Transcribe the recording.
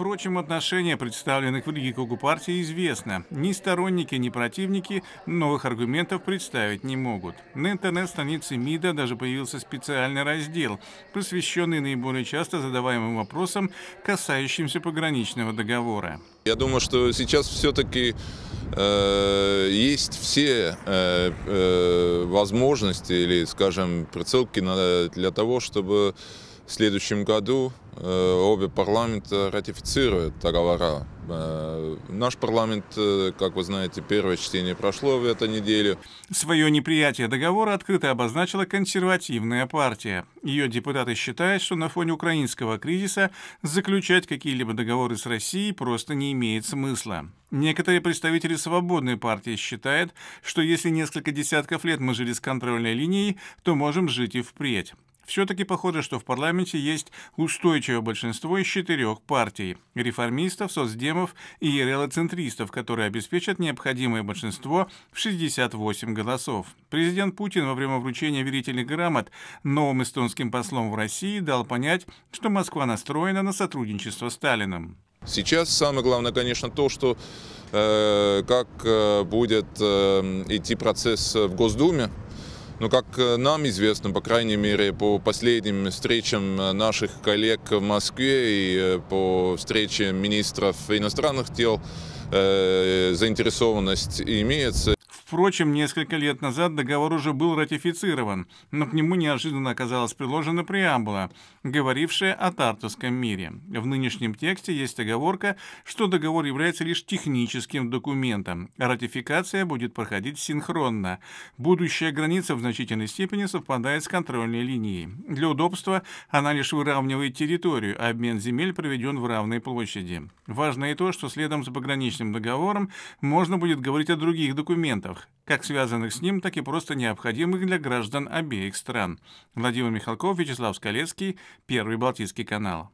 Впрочем, отношение представленных в Лиге Когу партий известно. Ни сторонники, ни противники новых аргументов представить не могут. На интернет-странице МИДа даже появился специальный раздел, посвященный наиболее часто задаваемым вопросам, касающимся пограничного договора. Я думаю, что сейчас все-таки э, есть все э, э, возможности или, скажем, прицелки на, для того, чтобы в следующем году э, обе парламента ратифицируют договора. Э, наш парламент, э, как вы знаете, первое чтение прошло в эту неделю. Свое неприятие договора открыто обозначила консервативная партия. Ее депутаты считают, что на фоне украинского кризиса заключать какие-либо договоры с Россией просто не имеет смысла. Некоторые представители свободной партии считают, что если несколько десятков лет мы жили с контрольной линией, то можем жить и впредь. Все-таки похоже, что в парламенте есть устойчивое большинство из четырех партий – реформистов, соцдемов и ерелоцентристов, которые обеспечат необходимое большинство в 68 голосов. Президент Путин во время вручения верительных грамот новым эстонским послом в России дал понять, что Москва настроена на сотрудничество с Сталином. Сейчас самое главное, конечно, то, что э, как э, будет э, идти процесс в Госдуме, но ну, как э, нам известно, по крайней мере, по последним встречам э, наших коллег в Москве и э, по встрече министров иностранных дел, заинтересованность имеется. Впрочем, несколько лет назад договор уже был ратифицирован, но к нему неожиданно оказалась приложена преамбула, говорившая о Тартовском мире. В нынешнем тексте есть оговорка, что договор является лишь техническим документом, а ратификация будет проходить синхронно. Будущая граница в значительной степени совпадает с контрольной линией. Для удобства она лишь выравнивает территорию, а обмен земель проведен в равной площади. Важно и то, что следом за пограничным договором можно будет говорить о других документах, проблемах, как связанных с ним, так и просто необходимых для граждан обеих стран. Владимир Михалков, Вячеслав Скалецкий, Первый Балтийский канал.